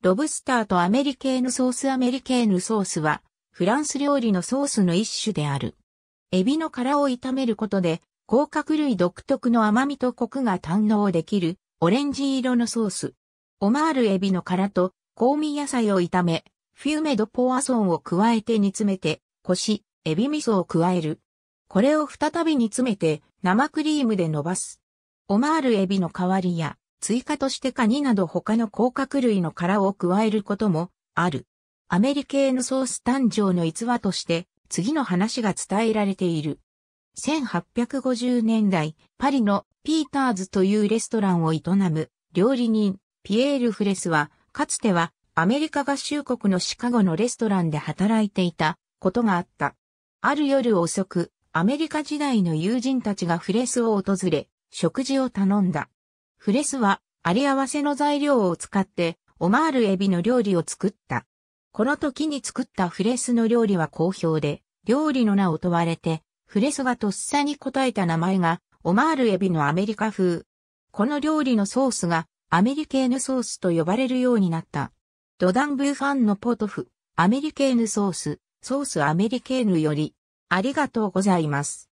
ロブスターとアメリケーヌソースアメリケーヌソースは、フランス料理のソースの一種である。エビの殻を炒めることで、甲殻類独特の甘みとコクが堪能できる、オレンジ色のソース。オマールエビの殻と香味野菜を炒め、フィュメドポアソンを加えて煮詰めて、コシ、エビ味噌を加える。これを再び煮詰めて、生クリームで伸ばす。オマールエビの代わりや、追加としてカニなど他の甲殻類の殻を加えることもある。アメリケーヌソース誕生の逸話として次の話が伝えられている。1850年代、パリのピーターズというレストランを営む料理人ピエール・フレスは、かつてはアメリカ合衆国のシカゴのレストランで働いていたことがあった。ある夜遅く、アメリカ時代の友人たちがフレスを訪れ、食事を頼んだ。フレスは、あり合わせの材料を使って、オマールエビの料理を作った。この時に作ったフレスの料理は好評で、料理の名を問われて、フレスがとっさに答えた名前が、オマールエビのアメリカ風。この料理のソースが、アメリケーヌソースと呼ばれるようになった。ドダンブーファンのポトフ、アメリケーヌソース、ソースアメリケーヌより、ありがとうございます。